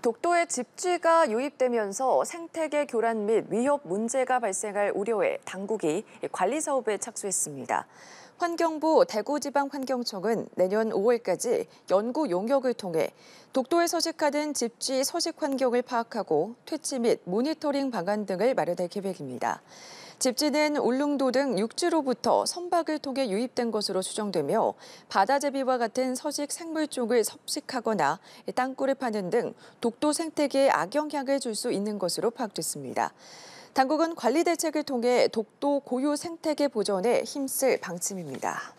독도에 집쥐가 유입되면서 생태계 교란 및 위협 문제가 발생할 우려에 당국이 관리 사업에 착수했습니다. 환경부 대구지방환경청은 내년 5월까지 연구 용역을 통해 독도에 서식하는 집지 서식 환경을 파악하고 퇴치 및 모니터링 방안 등을 마련할 계획입니다. 집지는 울릉도 등 육지로부터 선박을 통해 유입된 것으로 추정되며 바다제비와 같은 서식 생물 쪽을 섭식하거나 땅굴을 파는 등 독도 생태계에 악영향을 줄 수 있는 것으로 파악됐습니다. 당국은 관리 대책을 통해 독도 고유 생태계 보존에 힘쓸 방침입니다.